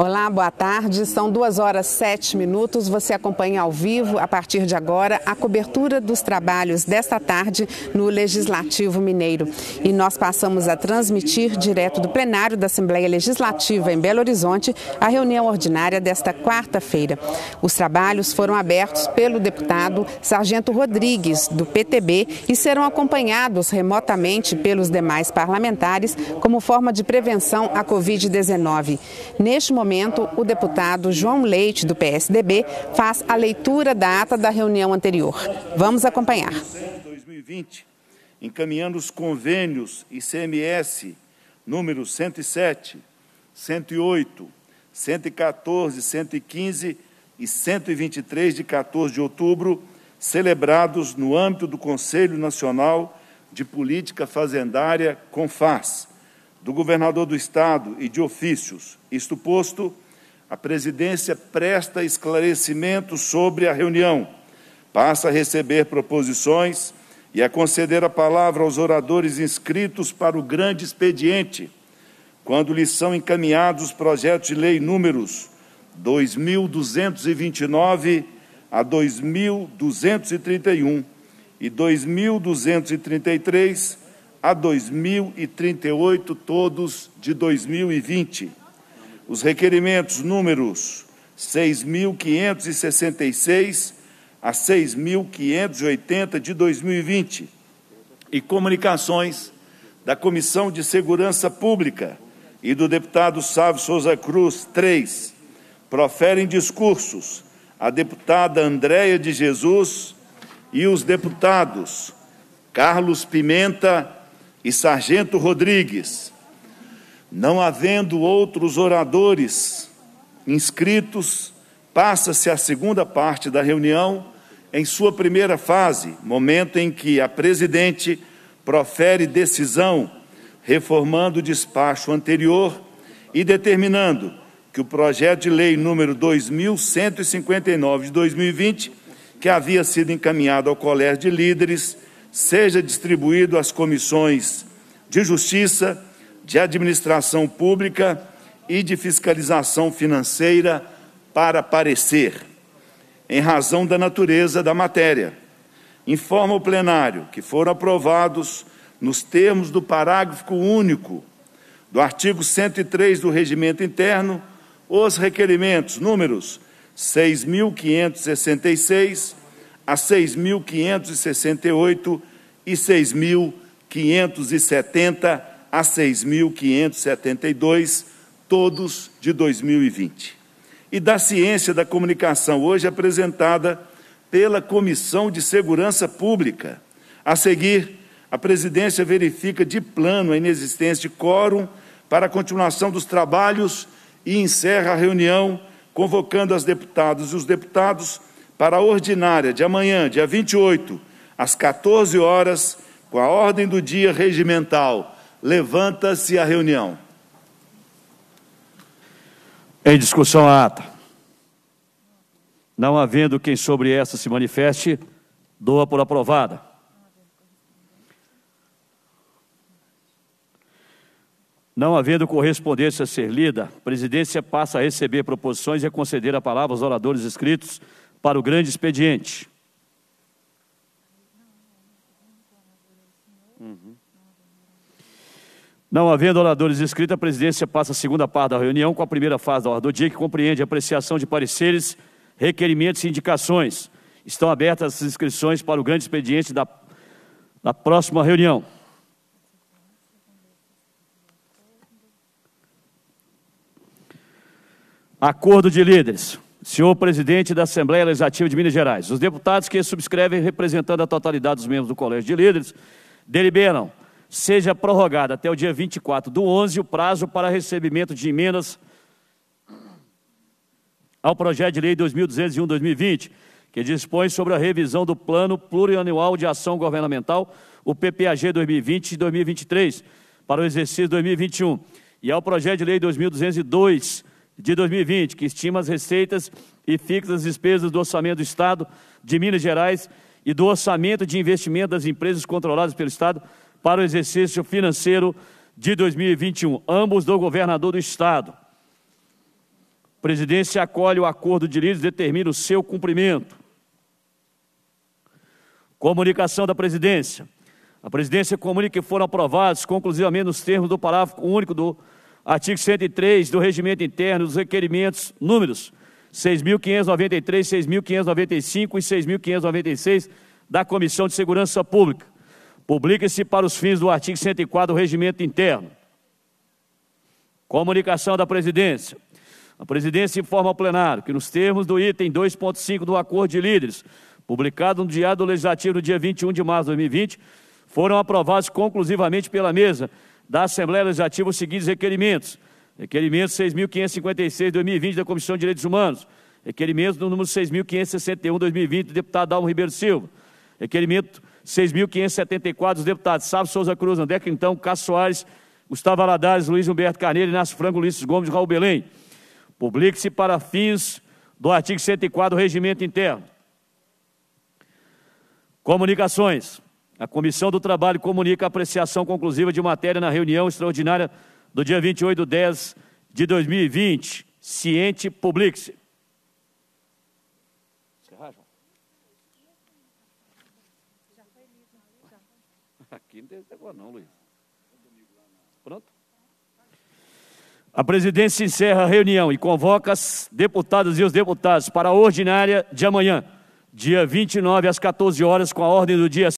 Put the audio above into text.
Olá, boa tarde. São duas horas sete minutos. Você acompanha ao vivo, a partir de agora, a cobertura dos trabalhos desta tarde no Legislativo Mineiro. E nós passamos a transmitir direto do plenário da Assembleia Legislativa em Belo Horizonte a reunião ordinária desta quarta-feira. Os trabalhos foram abertos pelo deputado Sargento Rodrigues, do PTB, e serão acompanhados remotamente pelos demais parlamentares como forma de prevenção à Covid-19. Neste momento, momento, o deputado João Leite, do PSDB, faz a leitura da ata da reunião anterior. Vamos acompanhar. 2020, encaminhando os convênios ICMS números 107, 108, 114, 115 e 123 de 14 de outubro, celebrados no âmbito do Conselho Nacional de Política Fazendária, CONFAS do governador do Estado e de ofícios. Isto posto, a presidência presta esclarecimento sobre a reunião, passa a receber proposições e a conceder a palavra aos oradores inscritos para o grande expediente, quando lhes são encaminhados os projetos de lei números 2229 a 2231 e 2233 a 2038, todos de 2020. Os requerimentos números 6.566 a 6.580 de 2020 e comunicações da Comissão de Segurança Pública e do deputado Sávio Souza Cruz, 3. Proferem discursos a deputada Andréia de Jesus e os deputados Carlos Pimenta e Sargento Rodrigues. Não havendo outros oradores inscritos, passa-se a segunda parte da reunião, em sua primeira fase, momento em que a presidente profere decisão reformando o despacho anterior e determinando que o projeto de lei número 2159 de 2020, que havia sido encaminhado ao Colégio de Líderes, seja distribuído às comissões de Justiça, de Administração Pública e de Fiscalização Financeira para parecer, em razão da natureza da matéria. Informa o plenário que foram aprovados, nos termos do parágrafo único do artigo 103 do Regimento Interno, os requerimentos números 6.566 a 6.568 e 6.570 a 6.572, todos de 2020. E da ciência da comunicação, hoje apresentada pela Comissão de Segurança Pública. A seguir, a presidência verifica de plano a inexistência de quórum para a continuação dos trabalhos e encerra a reunião convocando as deputadas e os deputados para a ordinária de amanhã, dia 28, às 14 horas, com a ordem do dia regimental. Levanta-se a reunião. Em discussão a ata. Não havendo quem sobre essa se manifeste, doa por aprovada. Não havendo correspondência a ser lida, a presidência passa a receber proposições e a conceder a palavra aos oradores escritos para o grande expediente. Não havendo oradores inscritos, a presidência passa a segunda parte da reunião com a primeira fase da ordem do dia, que compreende a apreciação de pareceres, requerimentos e indicações. Estão abertas as inscrições para o grande expediente da, da próxima reunião. Acordo de líderes. Senhor presidente da Assembleia Legislativa de Minas Gerais, os deputados que subscrevem, representando a totalidade dos membros do Colégio de Líderes, deliberam seja prorrogado até o dia 24 do 11 o prazo para recebimento de emendas ao projeto de lei 2201-2020, que dispõe sobre a revisão do Plano Plurianual de Ação Governamental, o PPAG 2020 e 2023, para o exercício 2021, e ao projeto de lei 2202 de 2020, que estima as receitas e fixa as despesas do orçamento do Estado de Minas Gerais e do orçamento de investimento das empresas controladas pelo Estado para o exercício financeiro de 2021, ambos do governador do Estado. A presidência acolhe o acordo de líderes e determina o seu cumprimento. Comunicação da presidência. A presidência comunica que foram aprovados conclusivamente nos termos do parágrafo único do artigo 103 do Regimento Interno dos requerimentos números 6.593, 6.595 e 6.596 da Comissão de Segurança Pública Publique-se para os fins do artigo 104 do Regimento Interno. Comunicação da Presidência. A Presidência informa ao plenário que, nos termos do item 2.5 do Acordo de Líderes, publicado no Diário Legislativo no dia 21 de março de 2020, foram aprovados conclusivamente pela mesa da Assembleia Legislativa os seguintes requerimentos. Requerimento 6.556-2020 da Comissão de Direitos Humanos. Requerimento do número 6.561-2020 do deputado Dalmo Ribeiro Silva. Requerimento 6.574 dos deputados Sábio Souza Cruz, André Quintão, Cássio Soares, Gustavo Aladares, Luiz Humberto Carneiro, Inácio Franco, Ulisses Gomes, Raul Belém. Publique-se para fins do artigo 104 do Regimento Interno. Comunicações. A Comissão do Trabalho comunica a apreciação conclusiva de matéria na reunião extraordinária do dia 28 de 10 de 2020. Ciente, publique-se. aqui não tem esse negócio não, Luiz. Pronto? A presidência encerra a reunião e convoca as deputadas e os deputados para a ordinária de amanhã, dia 29 às 14 horas, com a ordem do dia